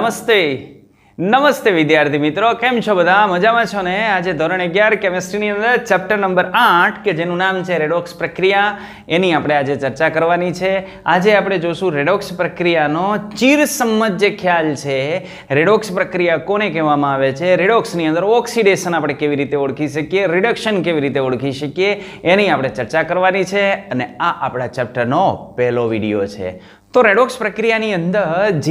નમસ્તે નમસ્તે વિદ્યાર્થી મિત્રો કેમ છો બધા મજામાં છો ને આજે ધોરણ અગિયાર કેમેસ્ટ્રીની અંદર ચેપ્ટર નંબર આઠ કે જેનું નામ છે રેડોક્સ પ્રક્રિયા એની આપણે આજે ચર્ચા કરવાની છે આજે આપણે જોશું રેડોક્સ પ્રક્રિયાનો ચીરસંમત જે ખ્યાલ છે રેડોક્સ પ્રક્રિયા કોને કહેવામાં આવે છે રેડોક્સની અંદર ઓક્સિડેશન આપણે કેવી રીતે ઓળખી શકીએ રિડક્શન કેવી રીતે ઓળખી શકીએ એની આપણે ચર્ચા કરવાની છે અને આ આપણા ચેપ્ટરનો પહેલો વિડીયો છે તો રેડોક્સ પ્રક્રિયાની અંદર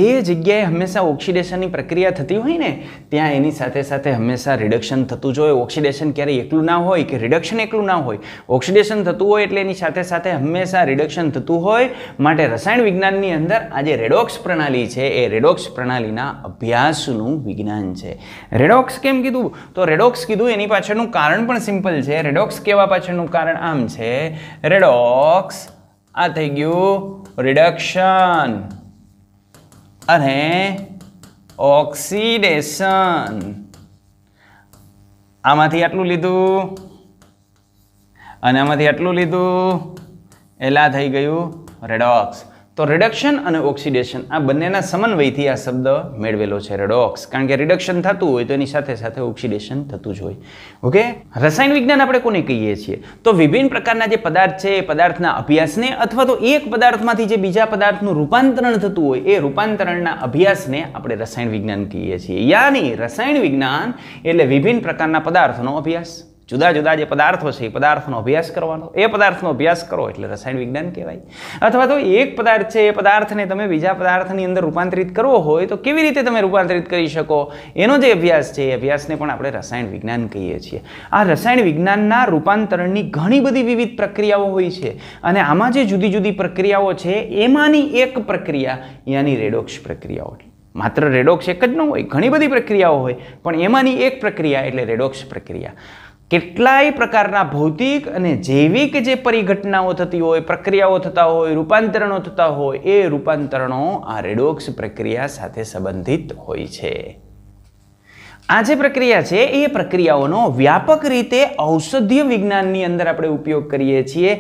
જે જગ્યાએ હંમેશા ઓક્સિડેશનની પ્રક્રિયા થતી હોય ને ત્યાં એની સાથે સાથે હંમેશા રિડક્શન થતું જ હોય ઓક્સિડેશન ક્યારેય એકલું ના હોય કે રિડક્શન એકલું ના હોય ઓક્સિડેશન થતું હોય એટલે એની સાથે સાથે હંમેશા રિડક્શન થતું હોય માટે રસાયણ વિજ્ઞાનની અંદર આજે રેડોક્સ પ્રણાલી છે એ રેડોક્સ પ્રણાલીના અભ્યાસનું વિજ્ઞાન છે રેડોક્સ કેમ કીધું તો રેડોક્સ કીધું એની પાછળનું કારણ પણ સિમ્પલ છે રેડોક્સ કહેવા પાછળનું કારણ આમ છે રેડોક્સ આ થઈ ગયું રિડક્શન અને ઓક્સિડેશન આમાંથી આટલું લીધું અને આમાંથી આટલું લીધું એલા થઈ ગયું રેડોક્સ તો રિડક્શન અને ઓક્સિડેશન આ બંનેના સમન્વયથી આ શબ્દ મેળવેલો છે રેડોક્સ કારણ કે રિડક્શન થતું હોય તો એની સાથે સાથે ઓક્સિડેશન થતું જ હોય ઓકે રસાયણ વિજ્ઞાન આપણે કોને કહીએ છીએ તો વિભિન્ન પ્રકારના જે પદાર્થ છે એ પદાર્થના અભ્યાસને અથવા તો એક પદાર્થમાંથી જે બીજા પદાર્થનું રૂપાંતરણ થતું હોય એ રૂપાંતરણના અભ્યાસને આપણે રસાયણ વિજ્ઞાન કહીએ છીએ યાની રસાયણ વિજ્ઞાન એટલે વિભિન્ન પ્રકારના પદાર્થનો અભ્યાસ જુદા જુદા જે પદાર્થો છે એ પદાર્થનો અભ્યાસ કરવાનો એ પદાર્થનો અભ્યાસ કરો એટલે રસાયણ વિજ્ઞાન કહેવાય અથવા તો એક પદાર્થ છે એ પદાર્થને તમે બીજા પદાર્થની અંદર રૂપાંતરિત કરવો હોય તો કેવી રીતે તમે રૂપાંતરિત કરી શકો એનો જે અભ્યાસ છે એ અભ્યાસને પણ આપણે રસાયણ વિજ્ઞાન કહીએ છીએ આ રસાયણ વિજ્ઞાનના રૂપાંતરણની ઘણી બધી વિવિધ પ્રક્રિયાઓ હોય છે અને આમાં જે જુદી જુદી પ્રક્રિયાઓ છે એમાંની એક પ્રક્રિયા યાની રેડોક્ષ પ્રક્રિયાઓ માત્ર રેડોક્ષ એક જ ન હોય ઘણી બધી પ્રક્રિયાઓ હોય પણ એમાંની એક પ્રક્રિયા એટલે રેડોક્ષ પ્રક્રિયા કેટલાય પ્રકારના ભૌતિક અને જૈવિક જે પરિઘટનાઓ થતી હોય પ્રક્રિયાઓ થતા હોય રૂપાંતરણો થતા હોય એ રૂપાંતરણો આ રેડોક્સ પ્રક્રિયા સાથે સંબંધિત હોય છે આ જે પ્રક્રિયા છે એ પ્રક્રિયાઓનો વ્યાપક રીતે ઔષધીય વિજ્ઞાનની અંદર આપણે ઉપયોગ કરીએ છીએ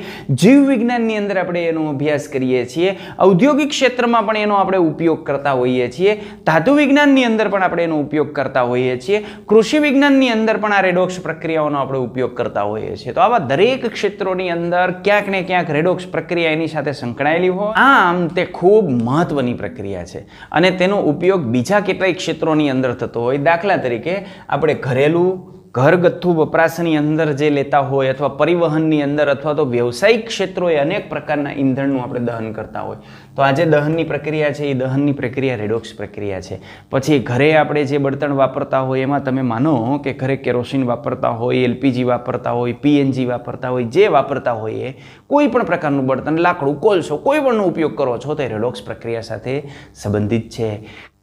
જીવ વિજ્ઞાનની અંદર આપણે એનો અભ્યાસ કરીએ છીએ ઔદ્યોગિક ક્ષેત્રમાં પણ એનો આપણે ઉપયોગ કરતા હોઈએ છીએ ધાતુ વિજ્ઞાનની અંદર પણ આપણે એનો ઉપયોગ કરતા હોઈએ છીએ કૃષિ વિજ્ઞાનની અંદર પણ આ રેડોક્સ પ્રક્રિયાઓનો આપણે ઉપયોગ કરતા હોઈએ છીએ તો આવા દરેક ક્ષેત્રોની અંદર ક્યાંક ને ક્યાંક રેડોક્સ પ્રક્રિયા એની સાથે સંકળાયેલી હોય આમ તે ખૂબ મહત્વની પ્રક્રિયા છે અને તેનો ઉપયોગ બીજા કેટલાય ક્ષેત્રોની અંદર થતો હોય દાખલા તરીકે તરીકે આપણે ઘરેલું ઘરગથ્થુ વપરાશની અંદર જે લેતા હોય અથવા પરિવહનની અંદર અથવા તો વ્યવસાયિક ક્ષેત્રોએ અનેક પ્રકારના ઈંધણનું આપણે દહન કરતા હોય તો આજે દહનની પ્રક્રિયા છે એ દહનની પ્રક્રિયા રેડોક્સ પ્રક્રિયા છે પછી ઘરે આપણે જે બળતણ વાપરતા હોય એમાં તમે માનો કે ઘરે કેરોસીન વાપરતા હોય એલપીજી વાપરતા હોય પીએનજી વાપરતા હોય જે વાપરતા હોય એ કોઈ પણ પ્રકારનું બળતણ લાકડું કોલસો કોઈ પણનો ઉપયોગ કરો છો તો એ રેડોક્સ પ્રક્રિયા સાથે સંબંધિત છે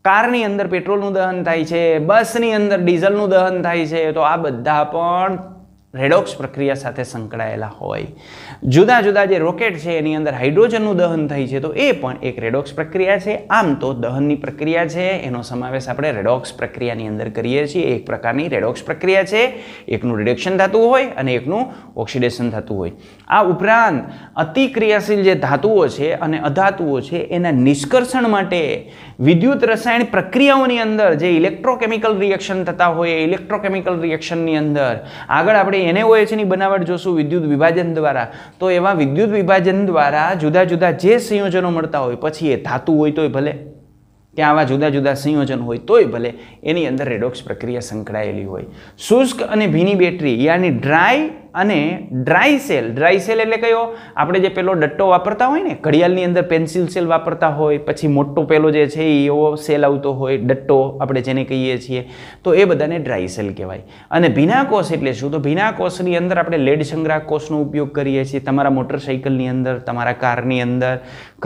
કારની અંદર પેટ્રોલનું દહન થાય છે બસની અંદર ડીઝલનું દહન થાય છે તો આ બધા પણ રેડોક્સ પ્રક્રિયા સાથે સંકળાયેલા હોય જુદા જુદા જે રોકેટ છે એની અંદર હાઇડ્રોજનનું દહન થાય છે તો એ પણ એક રેડોક્સ પ્રક્રિયા છે આમ તો દહનની પ્રક્રિયા છે એનો સમાવેશ આપણે રેડોક્સ પ્રક્રિયાની અંદર કરીએ છીએ એક પ્રકારની રેડોક્સ પ્રક્રિયા છે એકનું રિડક્શન થતું હોય અને એકનું ઓક્સિડેશન થતું હોય આ ઉપરાંત અતિક્રિયાશીલ જે ધાતુઓ છે અને અધાતુઓ છે એના નિષ્કર્ષણ માટે વિદ્યુત રસાયણ પ્રક્રિયાઓની અંદર જે ઇલેક્ટ્રોકેમિકલ રિએક્શન થતા હોય એ ઇલેક્ટ્રોકેમિકલ રિએક્શનની અંદર આગળ આપણે એનએઓએચની બનાવટ જોશું વિદ્યુત વિભાજન દ્વારા તો એવા વિદ્યુત વિભાજન દ્વારા જુદા જુદા જે સંયોજનો મળતા હોય પછી એ ધાતુ હોય તોય ભલે કે આવા જુદા જુદા સંયોજન હોય તોય ભલે એની અંદર રેડોક્સ પ્રક્રિયા સંકળાયેલી હોય શુષ્ક અને ભીની બેટરી યાની ડ્રાય અને ડ્રાય સેલ ડ્રાય સેલ એટલે કયો આપણે જે પેલો ડટ્ટો વાપરતા હોય ને ઘડિયાળની અંદર પેન્સિલ સેલ વાપરતા હોય પછી મોટો પેલો જે છે એવો સેલ આવતો હોય ડટ્ટો આપણે જેને કહીએ છીએ તો એ બધાને ડ્રાય સેલ કહેવાય અને ભીના કોષ એટલે શું તો ભીના કોષની અંદર આપણે લેડ સંગ્રહ કોષનો ઉપયોગ કરીએ છીએ તમારા મોટરસાઇકલની અંદર તમારા કારની અંદર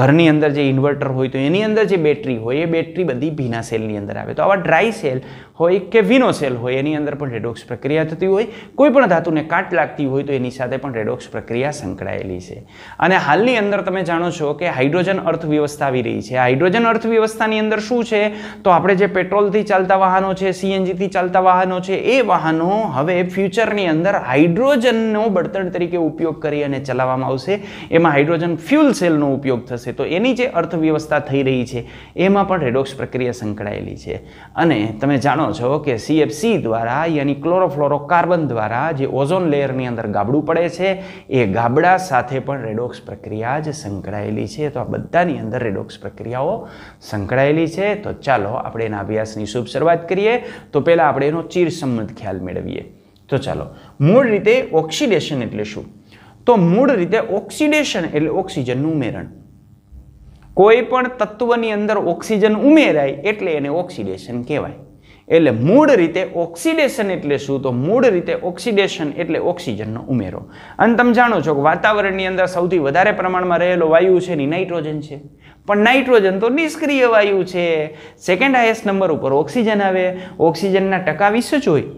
ઘરની અંદર જે ઇન્વર્ટર હોય તો એની અંદર જે બેટરી હોય એ બેટરી બધી ભીના સેલની અંદર આવે તો આવા ડ્રાય સેલ હોય કે વિનોસેલ હોય એની અંદર પણ રેડોક્સ પ્રક્રિયા થતી હોય કોઈ પણ ધાતુને કાટ લાગતી હોય તો એની સાથે પણ રેડોક્સ પ્રક્રિયા સંકળાયેલી છે અને હાલની અંદર તમે જાણો છો કે હાઇડ્રોજન અર્થવ્યવસ્થા આવી રહી છે હાઇડ્રોજન અર્થવ્યવસ્થાની અંદર શું છે તો આપણે જે પેટ્રોલથી ચાલતા વાહનો છે સીએનજીથી ચાલતા વાહનો છે એ વાહનો હવે ફ્યુચરની અંદર હાઇડ્રોજનનો બળતણ તરીકે ઉપયોગ કરી અને ચલાવવામાં આવશે એમાં હાઇડ્રોજન ફ્યુલ સેલનો ઉપયોગ થશે તો એની જે અર્થવ્યવસ્થા થઈ રહી છે એમાં પણ રેડોક્સ પ્રક્રિયા સંકળાયેલી છે અને તમે જાણો જાણો છો કે સીએફસી દ્વારા યાની ક્લોરોફ્લોરોકાર્બન દ્વારા જે ઓઝોન લેયરની અંદર ગાબડું પડે છે એ ગાબડા સાથે પણ રેડોક્સ પ્રક્રિયા જ સંકળાયેલી છે તો આ બધાની અંદર રેડોક્સ પ્રક્રિયાઓ સંકળાયેલી છે તો ચાલો આપણે એના અભ્યાસની શુભ શરૂઆત કરીએ તો પહેલાં આપણે એનો ચીરસંમત ખ્યાલ મેળવીએ તો ચાલો મૂળ રીતે ઓક્સિડેશન એટલે શું તો મૂળ રીતે ઓક્સિડેશન એટલે ઓક્સિજનનું ઉમેરણ કોઈ પણ તત્વની અંદર ઓક્સિજન ઉમેરાય એટલે એને ઓક્સિડેશન કહેવાય એટલે મૂળ રીતે ઓક્સિડેશન એટલે શું તો મૂળ રીતે ઓક્સિડેશન એટલે ઓક્સિજનનો ઉમેરો અને તમે જાણો છો કે વાતાવરણની અંદર સૌથી વધારે પ્રમાણમાં રહેલો વાયુ છે એની નાઇટ્રોજન છે પણ નાઇટ્રોજન તો નિષ્ક્રિય વાયુ છે સેકન્ડ હાઈએસ્ટ નંબર ઉપર ઓક્સિજન આવે ઓક્સિજનના ટકા વીસ જ હોય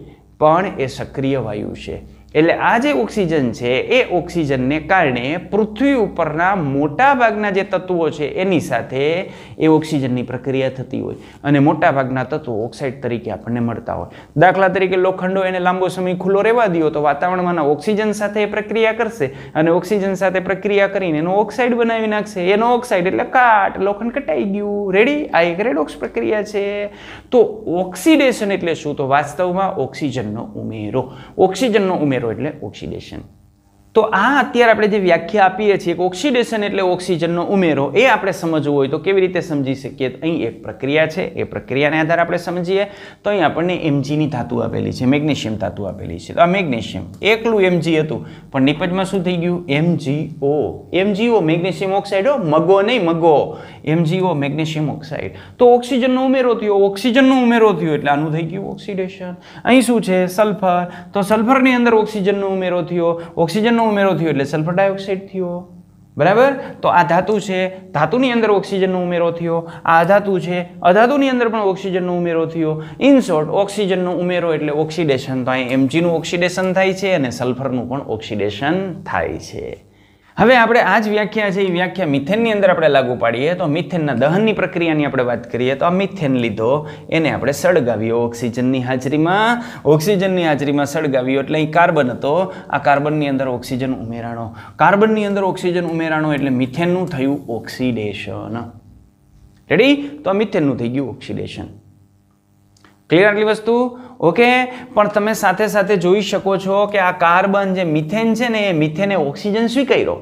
પણ એ સક્રિય વાયુ છે એટલે આ જે ઓક્સિજન છે એ ઓક્સિજનને કારણે પૃથ્વી ઉપરના મોટાભાગના જે તત્વો છે એની સાથે એ ઓક્સિજનની પ્રક્રિયા થતી હોય અને મોટા ભાગના તત્વો ઓક્સાઇડ તરીકે આપણને મળતા હોય દાખલા તરીકે લોખંડો એને લાંબો સમય ખુલ્લો રહેવા દો તો વાતાવરણમાંના ઓક્સિજન સાથે એ પ્રક્રિયા કરશે અને ઓક્સિજન સાથે પ્રક્રિયા કરીને એનો ઓક્સાઇડ બનાવી નાખશે એનો ઓક્સાઇડ એટલે કાટ લોખંડ કટાઈ ગયું રેડી આ એક રેડોક્સ પ્રક્રિયા છે તો ઓક્સિડેશન એટલે શું તો વાસ્તવમાં ઓક્સિજનનો ઉમેરો ઓક્સિજનનો ઉમેરો ઉમેરો એટલે ઓક્સિડેશન તો આ અત્યારે આપણે જે વ્યાખ્યા આપીએ છીએ કે ઓક્સિડેશન એટલે ઓક્સિજનનો ઉમેરો એ આપણે સમજવું હોય તો કેવી રીતે સમજી શકીએ અહીં એક પ્રક્રિયા છે એ પ્રક્રિયાને આધારે આપણે સમજીએ તો અહીં આપણને એમજીની ધાતુ આપેલી છે મેગ્નેશિયમ ધાતુ આપેલી છે તો આ મેગ્નેશિયમ એકલું એમજી હતું પણ નીપજમાં શું થઈ ગયું એમજીઓ એમજીઓ મેગ્નેશિયમ ઓક્સાઇડ મગો નહીં મગો એમજીઓ મેગ્નેશિયમ ઓક્સાઇડ તો ઓક્સિજનનો ઉમેરો થયો ઓક્સિજનનો ઉમેરો થયો એટલે આનું થઈ ગયું ઓક્સિડેશન અહીં શું છે સલ્ફર તો સલ્ફરની અંદર ઓક્સિજનનો ઉમેરો થયો ઓક્સિજનનો ઉમેરો થયો એટલે સલ્ફર ડાયોક્સાઇડ થયો બરાબર તો આ ધાતુ છે ધાતુની અંદર ઓક્સિજનનો ઉમેરો થયો આ અધાતુ છે અધાતુની અંદર પણ ઓક્સિજનનો ઉમેરો થયો ઇન શોર્ટ ઓક્સિજનનો ઉમેરો એટલે ઓક્સિડેશન થાય એમજીનું ઓક્સિડેશન થાય છે અને સલ્ફરનું પણ ઓક્સિડેશન થાય છે હવે આપણે આ જ વ્યાખ્યા છે એ વ્યાખ્યા મિથેનની અંદર આપણે લાગુ પાડીએ તો મિથેનના દહનની પ્રક્રિયાની આપણે વાત કરીએ તો આ મિથેન લીધો એને આપણે સળગાવ્યો ઓક્સિજનની હાજરીમાં ઓક્સિજનની હાજરીમાં સળગાવ્યો એટલે અહીં કાર્બન હતો આ કાર્બનની અંદર ઓક્સિજન ઉમેરાણો કાર્બનની અંદર ઓક્સિજન ઉમેરાણો એટલે મિથેનનું થયું ઓક્સિડેશન રેડી તો આ મિથેનનું થઈ ગયું ઓક્સિડેશન ક્લિયર આટલી વસ્તુ ઓકે પણ તમે સાથે સાથે જોઈ શકો છો કે આ કાર્બન જે મિથેન છે ને એ મિથેને ઓક્સિજન સ્વીકાર્યો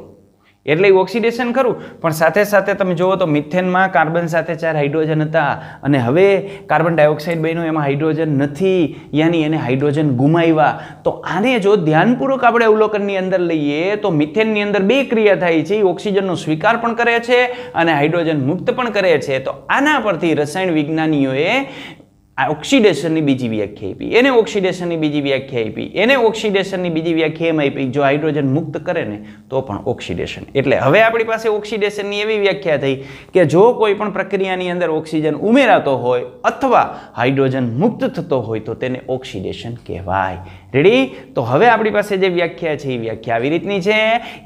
એટલે ઓક્સિડેશન ખરું પણ સાથે સાથે તમે જુઓ તો મિથેનમાં કાર્બન સાથે ચાર હાઇડ્રોજન હતા અને હવે કાર્બન ડાયોક્સાઇડ બન્યો એમાં હાઇડ્રોજન નથી યાની એને હાઇડ્રોજન ગુમાવ્યા તો આને જો ધ્યાનપૂર્વક આપણે અવલોકનની અંદર લઈએ તો મિથેનની અંદર બે ક્રિયા થાય છે એ ઓક્સિજનનો સ્વીકાર પણ કરે છે અને હાઇડ્રોજન મુક્ત પણ કરે છે તો આના પરથી રસાયણ વિજ્ઞાનીઓએ આ ઓક્સિડેશનની બીજી વ્યાખ્યા આપી એને ઓક્સિડેશનની બીજી વ્યાખ્યા આપી એને ઓક્સિડેશનની બીજી વ્યાખ્યા એમ આપી જો હાઇડ્રોજન મુક્ત કરે ને તો પણ ઓક્સિડેશન એટલે હવે આપણી પાસે ઓક્સિડેશનની એવી વ્યાખ્યા થઈ કે જો કોઈ પણ પ્રક્રિયાની અંદર ઓક્સિજન ઉમેરાતો હોય અથવા હાઇડ્રોજન મુક્ત થતો હોય તો તેને ઓક્સિડેશન કહેવાય રેડી તો હવે આપણી પાસે જે વ્યાખ્યા છે એ વ્યાખ્યા આવી રીતની છે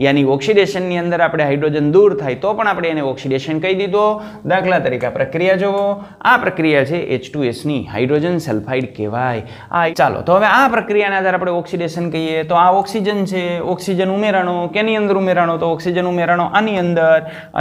યાની ઓક્સિડેશનની અંદર આપણે હાઇડ્રોજન દૂર થાય તો પણ આપણે એને ઓક્સિડેશન કહી દીધો દાખલા તરીકે આ પ્રક્રિયા જોવો આ પ્રક્રિયા છે એચ ટુ એસની હાઇડ્રોજન સલ્ફાઇડ કહેવાય આ ચાલો તો હવે આ પ્રક્રિયાને આધારે આપણે ઓક્સિડેશન કહીએ તો આ ઓક્સિજન છે ઓક્સિજન ઉમેરાણો કેની અંદર ઉમેરાણો તો ઓક્સિજન ઉમેરાણો આની અંદર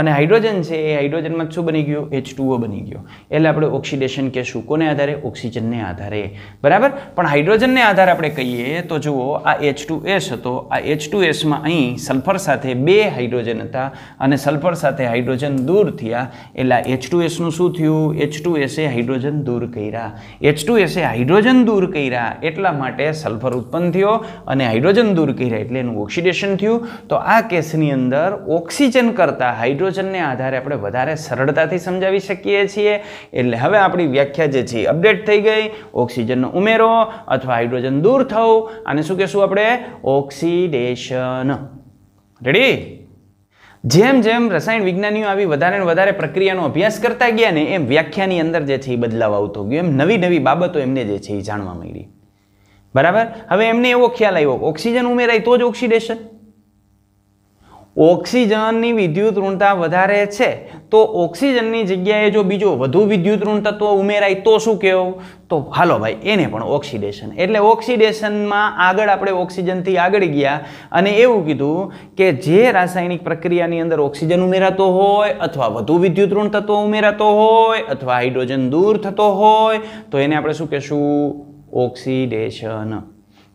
અને હાઇડ્રોજન છે એ હાઇડ્રોજનમાં શું બની ગયું એચ બની ગયો એટલે આપણે ઓક્સિડેશન કહેશું કોને આધારે ઓક્સિજનને આધારે બરાબર પણ હાઇડ્રોજનને આધારે આપણે કહીએ જોઈએ તો જુઓ આ એચ ટુ એસ હતો આ એચ ટુ એસમાં અહીં સલ્ફર સાથે બે હાઇડ્રોજન હતા અને સલ્ફર સાથે હાઇડ્રોજન દૂર થયા એટલે એચ ટુ એસનું શું થયું એચ ટુ એસે હાઇડ્રોજન દૂર કર્યા એચ ટુ એસે હાઇડ્રોજન દૂર કર્યા એટલા માટે સલ્ફર ઉત્પન્ન થયો અને હાઇડ્રોજન દૂર કર્યા એટલે એનું ઓક્સિડેશન થયું તો આ કેસની અંદર ઓક્સિજન કરતાં હાઇડ્રોજનને આધારે આપણે વધારે સરળતાથી સમજાવી શકીએ છીએ એટલે હવે આપણી વ્યાખ્યા જે છે અપડેટ થઈ ગઈ ઓક્સિજનનો ઉમેરો અથવા હાઇડ્રોજન દૂર થવો થવું આને શું કહેશું આપણે ઓક્સિડેશન રેડી જેમ જેમ રસાયણ વિજ્ઞાનીઓ આવી વધારે ને વધારે પ્રક્રિયાનો અભ્યાસ કરતા ગયા ને એમ વ્યાખ્યાની અંદર જે છે એ બદલાવ આવતો ગયો એમ નવી નવી બાબતો એમને જે છે એ જાણવા મળી બરાબર હવે એમને એવો ખ્યાલ આવ્યો ઓક્સિજન ઉમેરાય તો જ ઓક્સિડેશન ઓક્સિજનની વિદ્યુત ઋણતા વધારે છે તો ઓક્સિજનની જગ્યાએ જો બીજો વધુ વિદ્યુત ઋણ તત્વ ઉમેરાય તો શું કહેવું તો હાલો ભાઈ એને પણ ઓક્સિડેશન એટલે ઓક્સિડેશનમાં આગળ આપણે ઓક્સિજનથી આગળ ગયા અને એવું કીધું કે જે રાસાયણિક પ્રક્રિયાની અંદર ઓક્સિજન ઉમેરાતો હોય અથવા વધુ વિદ્યુત ઋણ તત્વ ઉમેરાતો હોય અથવા હાઇડ્રોજન દૂર થતો હોય તો એને આપણે શું કહેશું ઓક્સિડેશન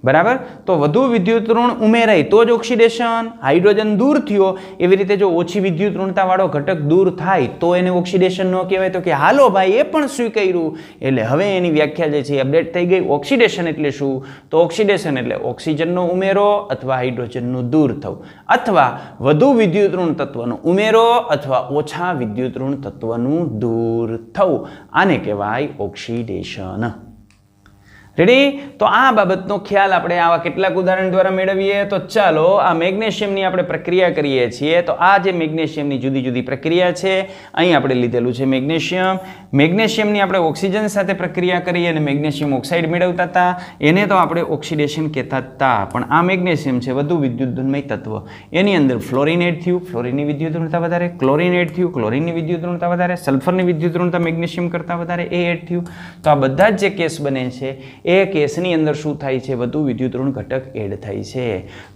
બરાબર તો વધુ વિદ્યુત ઋણ ઉમેરાય તો જ ઓક્સિડેશન હાઇડ્રોજન દૂર થયો એવી રીતે જો ઓછી વિદ્યુત ઋણતાવાળો ઘટક દૂર થાય તો એને ઓક્સિડેશન ન કહેવાય તો કે હાલો ભાઈ એ પણ સ્વીકાર્યું એટલે હવે એની વ્યાખ્યા જે છે અપડેટ થઈ ગઈ ઓક્સિડેશન એટલે શું તો ઓક્સિડેશન એટલે ઓક્સિજનનો ઉમેરો અથવા હાઇડ્રોજનનું દૂર થવું અથવા વધુ વિદ્યુત ઋણ તત્વનો ઉમેરો અથવા ઓછા વિદ્યુત ઋણ તત્વનું દૂર થવું આને કહેવાય ઓક્સિડેશન રેડી તો આ બાબતનો ખ્યાલ આપણે આવા કેટલાક ઉદાહરણ દ્વારા મેળવીએ તો ચાલો આ મેગ્નેશિયમની આપણે પ્રક્રિયા કરીએ છીએ તો આ જે મેગ્નેશિયમની જુદી જુદી પ્રક્રિયા છે અહીં આપણે લીધેલું છે મેગ્નેશિયમ મેગ્નેશિયમની આપણે ઓક્સિજન સાથે પ્રક્રિયા કરીએ અને મેગ્નેશિયમ ઓક્સાઇડ મેળવતા હતા એને તો આપણે ઓક્સિડેશન કહેતા હતા પણ આ મેગ્નેશિયમ છે વધુ વિદ્યુતધુન્મય તત્વ એની અંદર ફ્લોરિનેટ થયું ફ્લોરિનની વિદ્યુતધ્રુણતા વધારે ક્લોરિનેટ થયું ક્લોરિનની વિદ્યુતધ્રુણતા વધારે સલ્ફરની વિદ્યુતધ્રુણતા મેગ્નેશિયમ કરતાં વધારે એ એડ થયું તો આ બધા જ જે કેસ બને છે એ કેસની અંદર શું થાય છે વધુ વિદ્યુતઋણ ઘટક એડ થાય છે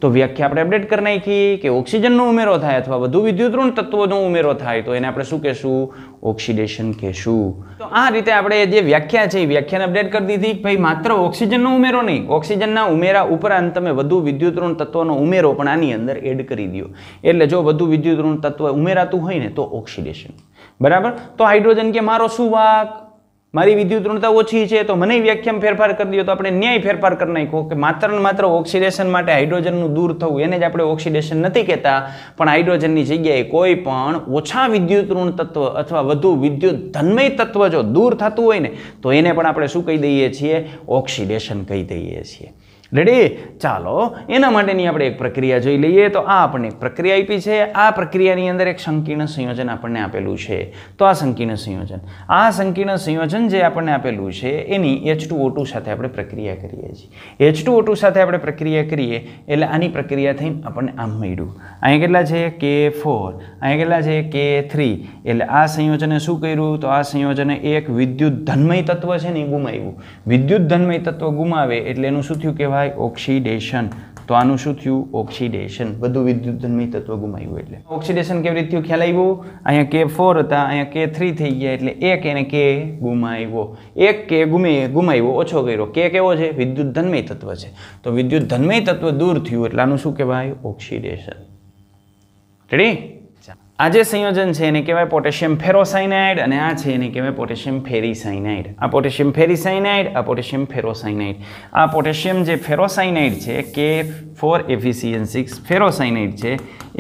તો વ્યાખ્યા આપણે અપડેટ કરી નાખી કે ઓક્સિજનનો ઉમેરો થાય અથવા વધુ વિદ્યુતઋણ તત્વોનો ઉમેરો થાય તો એને આપણે શું કહેશું ઓક્સિડેશન કહેશું તો આ રીતે આપણે જે વ્યાખ્યા છે એ વ્યાખ્યાને અપડેટ કરી દીધી ભાઈ માત્ર ઓક્સિજનનો ઉમેરો નહીં ઓક્સિજનના ઉમેરા ઉપરાંત તમે વધુ વિદ્યુતઋણ તત્વોનો ઉમેરો પણ આની અંદર એડ કરી દો એટલે જો વધુ વિદ્યુતઋણ તત્વ ઉમેરાતું હોય ને તો ઓક્સિડેશન બરાબર તો હાઇડ્રોજન કે મારો શું વાક મારી વિદ્યુતઋણતા ઓછી છે તો મને વ્યાખ્યામ ફેરફાર કરી દો તો આપણે ન્યાય ફેરફાર કરી નાખ્યો કે માત્ર ને માત્ર ઓક્સિડેશન માટે હાઇડ્રોજનનું દૂર થવું એને જ આપણે ઓક્સિડેશન નથી કહેતા પણ હાઇડ્રોજનની જગ્યાએ કોઈ પણ ઓછા ઋણ તત્વ અથવા વધુ વિદ્યુત ધન્મય તત્વ જો દૂર થતું હોય ને તો એને પણ આપણે શું કહી દઈએ છીએ ઓક્સિડેશન કહી દઈએ છીએ રેડી ચાલો એના માટેની આપણે એક પ્રક્રિયા જોઈ લઈએ તો આ આપણને એક પ્રક્રિયા આપી છે આ પ્રક્રિયાની અંદર એક સંકીર્ણ સંયોજન આપણને આપેલું છે તો આ સંકીર્ણ સંયોજન આ સંકીર્ણ સંયોજન જે આપણને આપેલું છે એની એચ ટુ સાથે આપણે પ્રક્રિયા કરીએ છીએ એચ ટુ સાથે આપણે પ્રક્રિયા કરીએ એટલે આની પ્રક્રિયા થઈને આપણને આમ મળ્યું અહીંયા કેટલા છે કે ફોર અહીંયા કેટલા છે કે થ્રી એટલે આ સંયોજને શું કર્યું તો આ સંયોજને એક વિદ્યુત ધનમય તત્વ છે ને એ ગુમાવ્યું વિદ્યુત ધનમય તત્વ ગુમાવે એટલે એનું શું થયું કહેવાય થાય ઓક્સિડેશન તો આનું શું થયું ઓક્સિડેશન બધું વિદ્યુતધર્મી તત્વ ગુમાયું એટલે ઓક્સિડેશન કેવી રીતે ખ્યાલ આવ્યો અહીંયા કે ફોર હતા અહીંયા કે થ્રી થઈ ગયા એટલે એક એને કે ગુમાવ્યો એક કે ગુમે ગુમાવ્યો ઓછો કર્યો કે કેવો છે વિદ્યુત ધનમય તત્વ છે તો વિદ્યુત ધનમય તત્વ દૂર થયું એટલે આનું શું કહેવાય ઓક્સિડેશન રેડી આ જે સંયોજન છે એને કહેવાય પોટેશિયમ ફેરોસાઇનાઇડ અને આ છે એને કહેવાય પોટેશિયમ ફેરીસાઇનાઇડ આ પોટેશિયમ ફેરીસાઇનાઇડ આ પોટેશિયમ ફેરોસાઇનાઇડ આ પોટેશિયમ જે ફેરોસાઇનાઇડ છે કે ફોર એફિસિયન સિક્સ ફેરોસાઇનાઇડ છે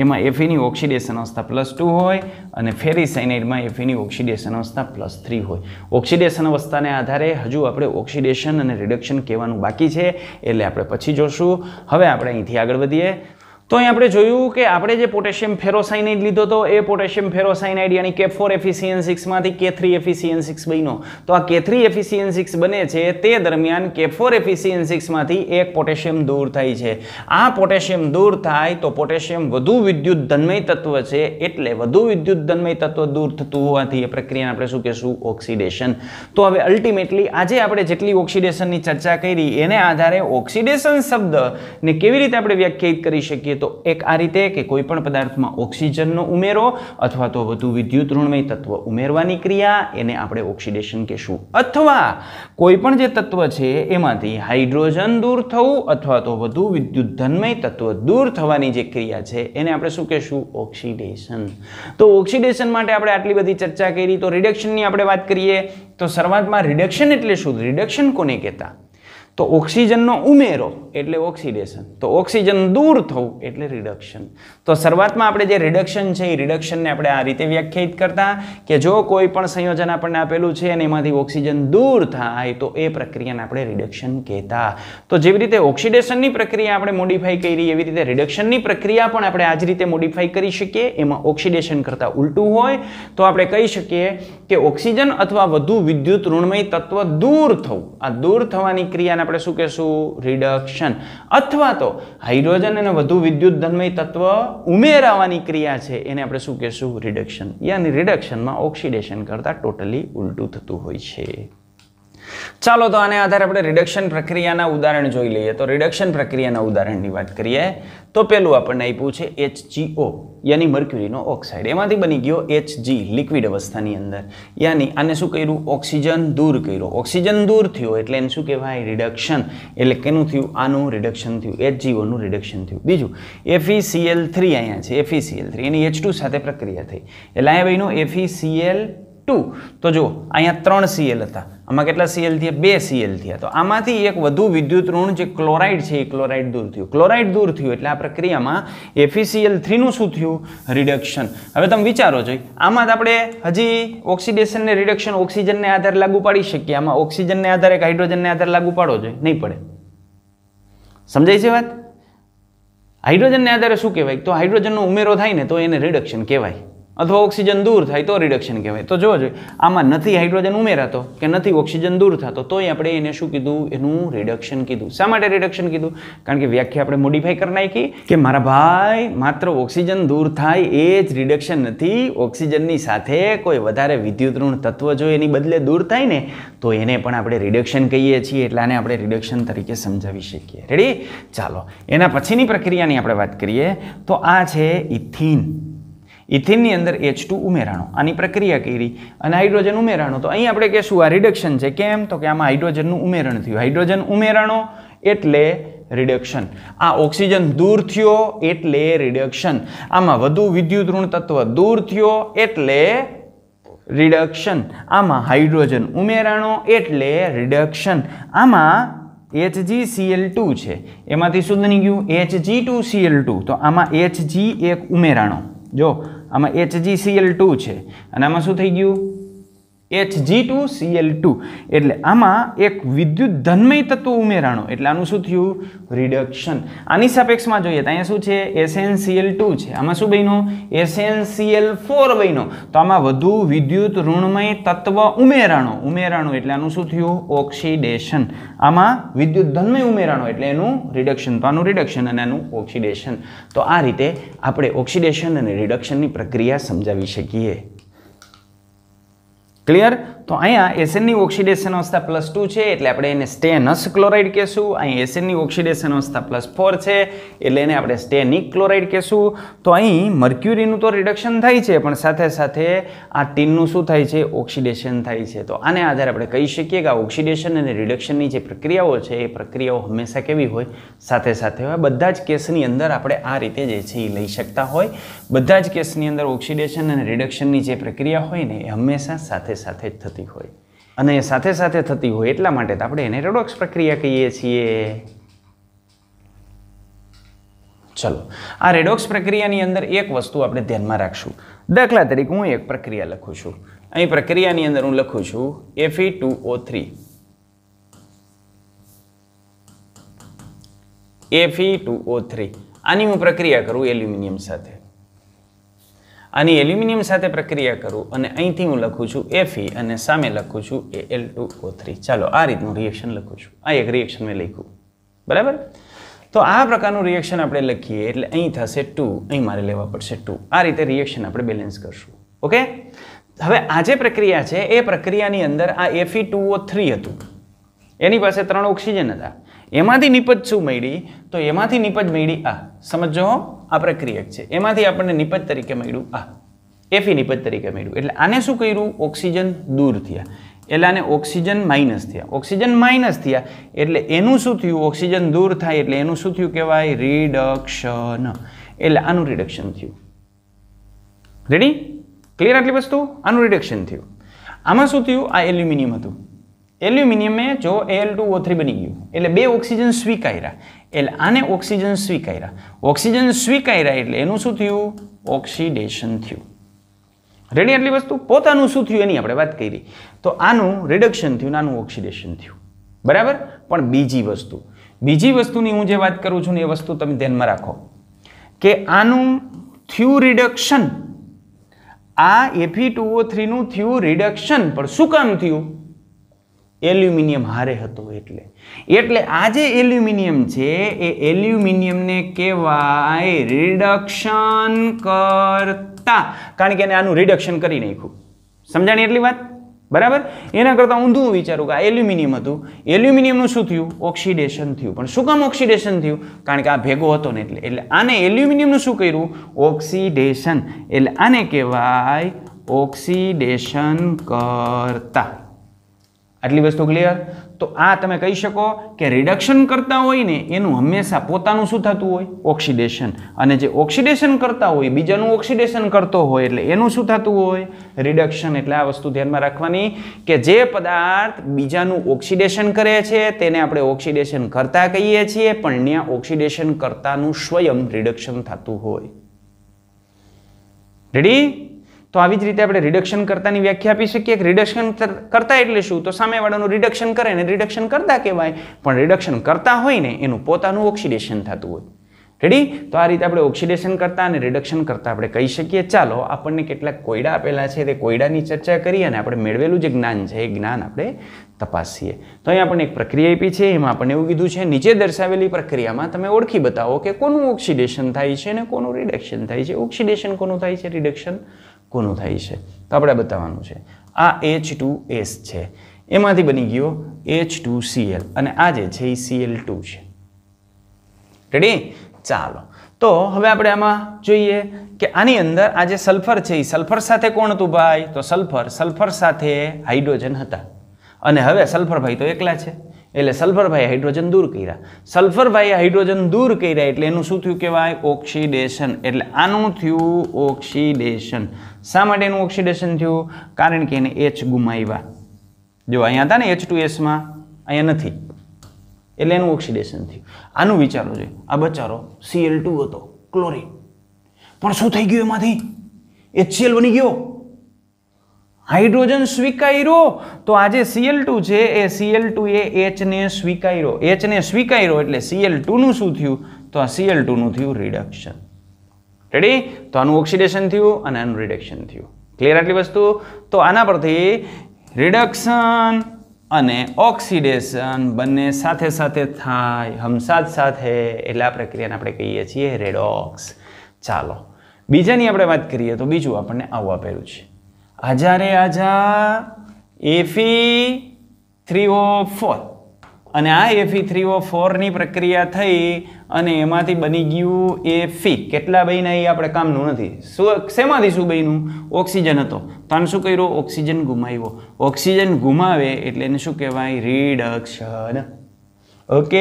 એમાં એફીની ઓક્સિડેશન અવસ્થા પ્લસ ટુ હોય અને ફેરીસાઇનાઇડમાં એફીની ઓક્સિડેશન અવસ્થા પ્લસ થ્રી હોય ઓક્સિડેશન અવસ્થાને આધારે હજુ આપણે ઓક્સિડેશન અને રિડક્શન કહેવાનું બાકી છે એટલે આપણે પછી જોશું હવે આપણે અહીંથી આગળ વધીએ તો અહીં આપણે જોયું કે આપણે જે પોટેશિયમ ફેરોસાઇનાઇડ લીધો હતો એ પોટેશિયમ ફેરોસાઇનાઇડ યાની કે ફોર એફિસિયન સિક્સમાંથી કે થ્રી એફિસિયન સિક્સ બન્યો તો આ કે થ્રી એફિસિયન સિક્સ બને છે તે દરમિયાન કે ફોર એફિસિયન સિક્સમાંથી એક પોટેશિયમ દૂર થાય છે આ પોટેશિયમ દૂર થાય તો પોટેશિયમ વધુ વિદ્યુત ધનમય તત્વ છે એટલે વધુ વિદ્યુત ધનમય તત્વ દૂર થતું હોવાથી એ પ્રક્રિયાને આપણે શું કહેશું ઓક્સિડેશન તો હવે અલ્ટિમેટલી આજે આપણે જેટલી ઓક્સિડેશનની ચર્ચા કરી એને આધારે ઓક્સિડેશન શબ્દને કેવી રીતે આપણે વ્યાખ્યાયિત કરી શકીએ તો એક આ રીતે કે કોઈપણ પદાર્થમાં ઓક્સિજનનો ઉમેરો અથવા તો વધુ વિદ્યુત ઋણમય તત્વ ઉમેરવાની ક્રિયા એને આપણે ઓક્સિડેશન કહેશું અથવા કોઈપણ જે તત્વ છે એમાંથી હાઇડ્રોજન દૂર થવું અથવા તો વધુ વિદ્યુત ધનમય તત્વ દૂર થવાની જે ક્રિયા છે એને આપણે શું કહેશું ઓક્સિડેશન તો ઓક્સિડેશન માટે આપણે આટલી બધી ચર્ચા કરી તો રિડક્શનની આપણે વાત કરીએ તો શરૂઆતમાં રિડક્શન એટલે શું રિડક્શન કોને કહેતા તો ઓક્સિજનનો ઉમેરો એટલે ઓક્સિડેશન તો ઓક્સિજન દૂર થવું એટલે રિડક્શન તો શરૂઆતમાં આપણે જે રિડક્શન છે એ રિડક્શનને આપણે આ રીતે વ્યાખ્યાયિત કરતા કે જો કોઈ પણ સંયોજન આપણને આપેલું છે અને એમાંથી ઓક્સિજન દૂર થાય તો એ પ્રક્રિયાને આપણે રિડક્શન કહેતા તો જેવી રીતે ઓક્સિડેશનની પ્રક્રિયા આપણે મોડિફાઈ કરી એવી રીતે રિડક્શનની પ્રક્રિયા પણ આપણે આ જ રીતે મોડિફાઈ કરી શકીએ એમાં ઓક્સિડેશન કરતાં ઉલટું હોય તો આપણે કહી શકીએ કે ઓક્સિજન અથવા વધુ વિદ્યુત ઋણમય તત્વ દૂર થવું આ દૂર થવાની ક્રિયાને એને આપણે શું કહેશું રિડક્શન અથવા તો હાઇડ્રોજન અને વધુ વિદ્યુત ધન્મય તત્વ ઉમેરાવાની ક્રિયા છે એને આપણે શું કહેશું રિડક્શન યાની રિડક્શનમાં ઓક્સિડેશન કરતાં ટોટલી ઉલટું થતું હોય છે ચાલો તો આને આધારે આપણે રિડક્શન પ્રક્રિયાના ઉદાહરણ જોઈ લઈએ તો રિડક્શન પ્રક્રિયાના ઉદાહરણની વાત કરીએ તો પેલું આપણને આપ્યું છે એચ જીઓ યાની મર્ક્યુરીનો ઓક્સાઇડ એમાંથી બની ગયો એચ જી લિક્વિડ અવસ્થાની અંદર યાની આને શું કર્યું ઓક્સિજન દૂર કર્યું ઓક્સિજન દૂર થયો એટલે એને શું કહેવાય રિડક્શન એટલે કેનું થયું આનું રિડક્શન થયું એચ જીઓનું રિડક્શન થયું બીજું એફીસીએલ થ્રી અહીંયા છે એફીસીએલ થ્રી એની એચ ટુ સાથે પ્રક્રિયા થઈ એટલે અહીંયા ભાઈનો એફીસીએલ ટુ તો જુઓ અહીંયા ત્રણ સીએલ હતા આમાં કેટલા સીએલ થયા બે સીએલ થયા તો આમાંથી એક વધુ વિદ્યુત ઋણ જે ક્લોરાઇડ છે એ ક્લોરાઇડ દૂર થયું ક્લોરાઇડ દૂર થયું એટલે આ પ્રક્રિયામાં એફીસીએલ થ્રીનું શું થયું રિડક્શન હવે તમે વિચારો છો આમાં જ આપણે હજી ઓક્સિડેશનને રિડક્શન ઓક્સિજનને આધારે લાગુ પાડી શકીએ આમાં ઓક્સિજનને આધારે કે હાઇડ્રોજનને આધારે લાગુ પાડો જોઈએ નહીં પડે સમજાય છે વાત હાઇડ્રોજનને આધારે શું કહેવાય તો હાઇડ્રોજનનો ઉમેરો થાય ને તો એને રિડક્શન કહેવાય અથવા ઓક્સિજન દૂર થાય તો રિડક્શન કહેવાય તો જોઈએ આમાં નથી હાઇડ્રોજન ઉમેરાતો કે નથી ઓક્સિજન દૂર થતો તોય આપણે એને શું કીધું એનું રિડક્શન કીધું શા માટે રિડક્શન કીધું કારણ કે વ્યાખ્યા આપણે મોડિફાઈ કરી નાખી કે મારા ભાઈ માત્ર ઓક્સિજન દૂર થાય એ જ રિડક્શન નથી ઓક્સિજનની સાથે કોઈ વધારે વિદ્યુતઋણ તત્વ જો એની બદલે દૂર થાય ને તો એને પણ આપણે રિડક્શન કહીએ છીએ એટલે આને આપણે રિડક્શન તરીકે સમજાવી શકીએ રેડી ચાલો એના પછીની પ્રક્રિયાની આપણે વાત કરીએ તો આ છે ઇથિન ઇથિનની અંદર એચ ટુ ઉમેરાણો આની પ્રક્રિયા કરી અને હાઇડ્રોજન ઉમેરાણો તો અહીં આપણે કહેશું આ રિડક્શન છે કેમ તો કે આમાં હાઇડ્રોજનનું ઉમેરણ થયું હાઇડ્રોજન ઉમેરાણો એટલે રિડક્શન આ ઓક્સિજન દૂર થયો એટલે રિડક્શન આમાં વધુ વિદ્યુત વિદ્યુતઋણ તત્વ દૂર થયો એટલે રિડક્શન આમાં હાઇડ્રોજન ઉમેરાણો એટલે રિડક્શન આમાં એચ જી સીએલ ટુ છે એમાંથી શું બની ગયું H G two C L two તો આમાં એચ જી એક ઉમેરાણો જો આમાં એચજીસીએલ ટુ છે અને આમાં શું થઈ ગયું H G two C L two એટલે આમાં એક વિદ્યુત ધનમય તત્વ ઉમેરાણો એટલે આનું શું થયું રિડક્શન આની સાપેક્ષમાં જોઈએ તો અહીંયા શું છે એસએનસીએલ ટુ છે આમાં શું બન્યો એસએનસીએલ ફોર બન્યો તો આમાં વધુ વિદ્યુત ઋણમય તત્વ ઉમેરાણો ઉમેરાણો એટલે આનું શું થયું ઓક્સિડેશન આમાં વિદ્યુત ધનમય ઉમેરાણો એટલે એનું રિડક્શન તો આનું રિડક્શન અને આનું ઓક્સિડેશન તો આ રીતે આપણે ઓક્સિડેશન અને રિડક્શનની પ્રક્રિયા સમજાવી શકીએ ક્લિયર તો અહીંયા એસેનની ઓક્સિડેશન અવસ્થા પ્લસ ટુ છે એટલે આપણે એને સ્ટેનસ ક્લોરાઇડ કહેશું અહીં એસેનની ઓક્સિડેશન અવસ્થા પ્લસ ફોર છે એટલે એને આપણે સ્ટેનિક ક્લોરાઇડ કહેશું તો અહીં મર્ક્યુરીનું તો રિડક્શન થાય છે પણ સાથે સાથે આ ટીનનું શું થાય છે ઓક્સિડેશન થાય છે તો આને આધારે આપણે કહી શકીએ કે આ ઓક્સિડેશન અને રિડક્શનની જે પ્રક્રિયાઓ છે એ પ્રક્રિયાઓ હંમેશા કેવી હોય સાથે સાથે હોય બધા જ કેસની અંદર આપણે આ રીતે જે છે એ લઈ શકતા હોય બધા જ કેસની અંદર ઓક્સિડેશન અને રિડક્શનની જે પ્રક્રિયા હોય ને એ હંમેશા સાથે સાથે જ થતી થતી હોય અને સાથે સાથે થતી હોય એટલા માટે તો આપણે એને રેડોક્સ પ્રક્રિયા કહીએ છીએ ચલો આ રેડોક્સ પ્રક્રિયાની અંદર એક વસ્તુ આપણે ધ્યાનમાં રાખશું દાખલા તરીકે હું એક પ્રક્રિયા લખું છું અહીં પ્રક્રિયાની અંદર હું લખું છું F E two O three F E two O three આની હું પ્રક્રિયા કરું એલ્યુમિનિયમ સાથે આની એલ્યુમિનિયમ સાથે પ્રક્રિયા કરું અને અહીંથી હું લખું છું એફઈ અને સામે લખું છું A L two O three ચાલો આ રીતનું રિએક્શન લખું છું આ એક રિએક્શન મેં લખ્યું બરાબર તો આ પ્રકારનું રિએક્શન આપણે લખીએ એટલે અહીં થશે ટુ અહીં મારે લેવા પડશે ટુ આ રીતે રિએક્શન આપણે બેલેન્સ કરશું ઓકે હવે આ જે પ્રક્રિયા છે એ પ્રક્રિયાની અંદર આ એફઈ ટુ ઓ થ્રી હતું એની પાસે ત્રણ ઓક્સિજન હતા એમાંથી નિપજ શું મળી તો એમાંથી નિપજ મળી આ સમજો આ પ્રક્રિયક છે એમાંથી આપણને નિપજ તરીકે મળ્યું આ એફી નિપજ તરીકે મળ્યું એટલે આને શું કર્યું ઓક્સિજન દૂર થયા એટલે આને ઓક્સિજન માઇનસ થયા ઓક્સિજન માઇનસ થયા એટલે એનું શું થયું ઓક્સિજન દૂર થાય એટલે એનું શું થયું કહેવાય રિડક્શન એટલે આનું રિડક્શન થયું રેડી ક્લિયર આટલી વસ્તુ આનું રિડક્શન થયું આમાં શું થયું આ એલ્યુમિનિયમ હતું એલ્યુમિનિયમે જો એલ ટુ ઓ થ્રી બની ગયું એટલે બે ઓક્સિજન સ્વીકાર્યા એટલે આને ઓક્સિજન સ્વીકાર્યા ઓક્સિજન સ્વીકાર્યા એટલે એનું શું થયું ઓક્સિડેશન થયું રેડી એટલી વસ્તુ પોતાનું શું થયું એની આપણે વાત કરી તો આનું રિડક્શન થયું આનું ઓક્સિડેશન થયું બરાબર પણ બીજી વસ્તુ બીજી વસ્તુની હું જે વાત કરું છું ને એ વસ્તુ તમે ધ્યાનમાં રાખો કે આનું થયું રિડક્શન આ એફી ટુઓ થ્રીનું થયું રિડક્શન પણ શું કામ થયું એલ્યુમિનિયમ હારે હતો એટલે એટલે આ જે એલ્યુમિનિયમ છે એ એલ્યુમિનિયમને કહેવાય રિડક્શન કરતા કારણ કે એને આનું રિડક્શન કરી નાખ્યું સમજાણી એટલી વાત બરાબર એના કરતાં ઊંધું હું વિચારું કે આ એલ્યુમિનિયમ હતું એલ્યુમિનિયમનું શું થયું ઓક્સિડેશન થયું પણ શું કામ ઓક્સિડેશન થયું કારણ કે આ ભેગો હતો ને એટલે એટલે આને એલ્યુમિનિયમનું શું કર્યું ઓક્સિડેશન એટલે આને કહેવાય ઓક્સિડેશન કરતા આટલી વસ્તુ ક્લિયર તો આ તમે કહી શકો કે રિડક્શન કરતા હોય ને એનું હંમેશા પોતાનું શું થતું હોય ઓક્સિડેશન અને જે ઓક્સિડેશન કરતા હોય બીજાનું ઓક્સિડેશન કરતો હોય એટલે એનું શું થતું હોય રિડક્શન એટલે આ વસ્તુ ધ્યાનમાં રાખવાની કે જે પદાર્થ બીજાનું ઓક્સિડેશન કરે છે તેને આપણે ઓક્સિડેશન કરતા કહીએ છીએ પણ ત્યાં ઓક્સિડેશન કરતાનું સ્વયં રિડક્શન થતું હોય રેડી તો આવી જ રીતે આપણે રિડક્શન કરતાની વ્યાખ્યા આપી શકીએ કે રિડક્શન કરતા એટલે શું તો સામેવાળાનું રિડક્શન કરે ને રિડક્શન કરતા કહેવાય પણ રિડક્શન કરતા હોય ને એનું પોતાનું ઓક્સિડેશન થતું હોય રેડી તો આ રીતે આપણે ઓક્સિડેશન કરતા અને રિડક્શન કરતા આપણે કહી શકીએ ચાલો આપણને કેટલાક કોયડા આપેલા છે તે કોયડાની ચર્ચા કરી અને આપણે મેળવેલું જે જ્ઞાન છે એ જ્ઞાન આપણે તપાસીએ તો અહીં આપણને એક પ્રક્રિયા આપી છે એમાં આપણને એવું કીધું છે નીચે દર્શાવેલી પ્રક્રિયામાં તમે ઓળખી બતાવો કે કોનું ઓક્સિડેશન થાય છે અને કોનું રિડક્શન થાય છે ઓક્સિડેશન કોનું થાય છે રિડક્શન કોનું થાય છે તો આપણે બતાવવાનું છે આ એચ ટુ એસ છે એમાંથી બની ગયો એચ ટુ સીએલ અને આ જે છે એ સીએલ ટુ છે રેડી ચાલો તો હવે આપણે આમાં જોઈએ કે આની અંદર આ જે સલ્ફર છે એ સલ્ફર સાથે કોણ હતું ભાઈ તો સલ્ફર સલ્ફર સાથે હાઇડ્રોજન હતા અને હવે સલ્ફર ભાઈ તો એકલા છે એટલે સલ્ફરભાઈ હાઇડ્રોજન દૂર કર્યા સલ્ફરભાઈ હાઇડ્રોજન દૂર કર્યા એટલે એનું શું થયું કહેવાય ઓક્સિડેશન એટલે આનું થયું ઓક્સિડેશન શા માટે એનું ઓક્સિડેશન થયું કારણ કે એને એચ ગુમાવ્યા જો અહીંયા હતા ને એચ ટુ એસમાં અહીંયા નથી એટલે એનું ઓક્સિડેશન થયું આનું વિચારો જોઈએ આ બચારો સીએલ ટુ હતો ક્લોરિન પણ શું થઈ ગયું એમાંથી એચ એચસીએલ બની ગયો હાઇડ્રોજન સ્વીકાર્યો તો આજે સીએલ ટુ છે એ સીએલ ટુ એ એચને સ્વીકાર્યો એચને સ્વીકાર્યો એટલે સીએલ ટુનું શું થયું તો આ સીએલ ટુનું થયું રિડક્શન રેડી તો આનું ઓક્સિડેશન થયું અને આનું રિડક્શન થયું ક્લિયર આટલી વસ્તુ તો આના પરથી રિડક્શન અને ઓક્સિડેશન બંને સાથે સાથે થાય હમસાથ સાથે એટલે આ પ્રક્રિયાને આપણે કહીએ છીએ રેડોક્સ ચાલો બીજાની આપણે વાત કરીએ તો બીજું આપણને આવું આપેલું છે આજા રે આજા એફી થ્રી ઓ ફોર અને આ એફી થ્રી ઓ ફોરની પ્રક્રિયા થઈ અને એમાંથી બની ગયું એફી e. કેટલા બહીને એ આપણે કામનું નથી શું શેમાંથી શું બહીનું ઓક્સિજન હતો તો શું કર્યું ઓક્સિજન ગુમાવ્યો ઓક્સિજન ગુમાવે એટલે એને શું કહેવાય રિડક્શન ઓકે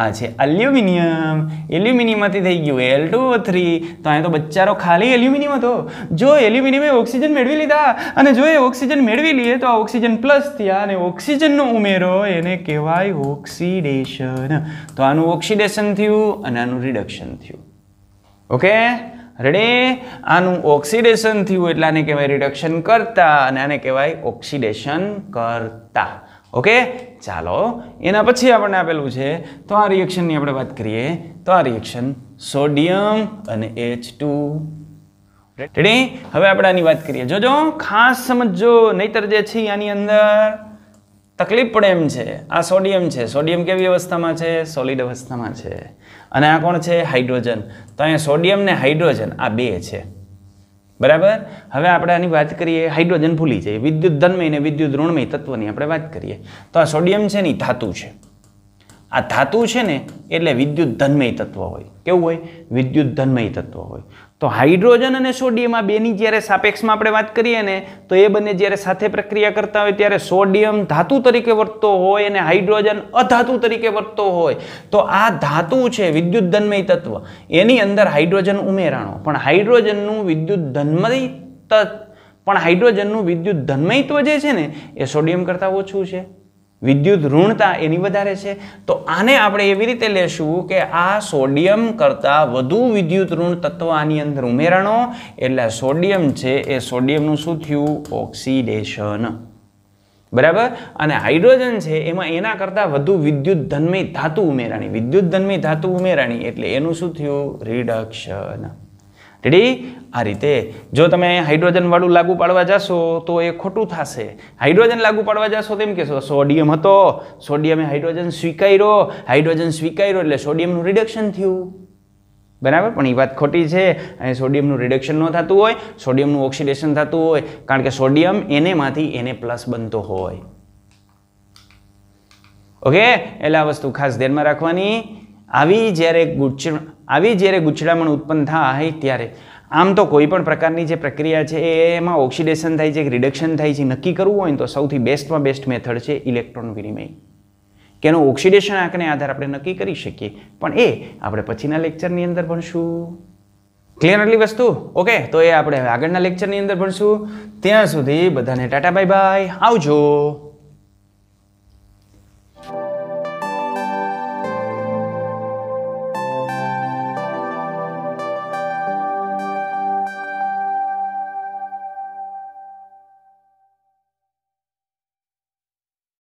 આ છે એલ્યુમિનિયમ એલ્યુમિનિયમમાંથી થઈ ગયું એલ ટુ થ્રી તો અહીંયા તો બચ્ચારો ખાલી એલ્યુમિનિયમ હતો જો એલ્યુમિનિયમે ઓક્સિજન મેળવી લીધા અને જો એ ઓક્સિજન મેળવી લઈએ તો આ ઓક્સિજન પ્લસ થયા અને ઓક્સિજનનો ઉમેરો એને કહેવાય ઓક્સિડેશન તો આનું ઓક્સિડેશન થયું અને આનું રિડક્શન થયું ઓકે રેડે આનું ઓક્સિડેશન થયું એટલે આને કહેવાય રિડક્શન કરતા અને આને કહેવાય ઓક્સિડેશન કરતા ઓકે ચાલો એના પછી આપણને આપેલું છે તો આ રિએક્શનની આપણે વાત કરીએ તો આ રિએક્શન સોડિયમ અને એચ ટુ રેડી હવે આપણે આની વાત કરીએ જોજો ખાસ સમજો નહીતર જે છે આની અંદર તકલીફ પડે એમ છે આ સોડિયમ છે સોડિયમ કેવી અવસ્થામાં છે સોલિડ અવસ્થામાં છે અને આ કોણ છે હાઇડ્રોજન તો અહીંયા સોડિયમ ને હાઇડ્રોજન આ બે છે બરાબર હવે આપણે આની વાત કરીએ હાઇડ્રોજન ભૂલી જઈએ વિદ્યુત ધનમય અને વિદ્યુત ઋણમય તત્વની આપણે વાત કરીએ તો આ સોડિયમ છે ને ધાતુ છે આ ધાતુ છે ને એટલે વિદ્યુત ધનમય તત્વ હોય કેવું હોય વિદ્યુત ધનમય તત્વ હોય તો હાઇડ્રોજન અને સોડિયમ આ બેની જ્યારે સાપેક્ષમાં આપણે વાત કરીએ ને તો એ બંને જ્યારે સાથે પ્રક્રિયા કરતા હોય ત્યારે સોડિયમ ધાતુ તરીકે વર્તતો હોય અને હાઇડ્રોજન અધાતુ તરીકે વર્તતો હોય તો આ ધાતુ છે વિદ્યુત ધનમય તત્વ એની અંદર હાઇડ્રોજન ઉમેરાણો પણ હાઇડ્રોજનનું વિદ્યુત ધન્મય તત્વ પણ હાઇડ્રોજનનું વિદ્યુત ધન્મયત્વ જે છે ને એ સોડિયમ કરતાં ઓછું છે વિદ્યુત ઋણતા એની વધારે છે તો આને આપણે એવી રીતે લેશું કે આ સોડિયમ કરતાં વધુ વિદ્યુત ઋણ તત્વ આની અંદર ઉમેરાણો એટલે સોડિયમ છે એ સોડિયમનું શું થયું ઓક્સિડેશન બરાબર અને હાઇડ્રોજન છે એમાં એના કરતાં વધુ વિદ્યુત ધનમય ધાતુ ઉમેરાણી વિદ્યુત ધનમય ધાતુ ઉમેરાણી એટલે એનું શું થયું રિડક્શન રેડી આ રીતે જો તમે હાઇડ્રોજનવાળું લાગુ પાડવા જશો તો એ ખોટું થશે હાઇડ્રોજન લાગુ પાડવા જશો તેમ કહેશો સોડિયમ હતો સોડિયમે હાઇડ્રોજન સ્વીકાર્યો હાઇડ્રોજન સ્વીકાર્યો એટલે સોડિયમનું રિડક્શન થયું બરાબર પણ એ વાત ખોટી છે અને સોડિયમનું રિડક્શન ન થતું હોય સોડિયમનું ઓક્સિડેશન થતું હોય કારણ કે સોડિયમ એનેમાંથી એને પ્લસ બનતો હોય ઓકે એટલે આ વસ્તુ ખાસ ધ્યાનમાં રાખવાની આવી જ્યારે ગુચ્છ આવી જ્યારે ગુછડામણ ઉત્પન્ન થાય ત્યારે આમ તો કોઈ પણ પ્રકારની જે પ્રક્રિયા છે એમાં ઓક્સિડેશન થાય છે કે રિડક્શન થાય છે નક્કી કરવું હોય તો સૌથી બેસ્ટમાં બેસ્ટ મેથડ છે ઇલેક્ટ્રોન વિનિમય કે ઓક્સિડેશન આંકને આધાર આપણે નક્કી કરી શકીએ પણ એ આપણે પછીના લેક્ચરની અંદર ભણશું ક્લિયરલી વસ્તુ ઓકે તો એ આપણે હવે આગળના લેક્ચરની અંદર ભણશું ત્યાં સુધી બધાને ટાટા બાય બાય આવજો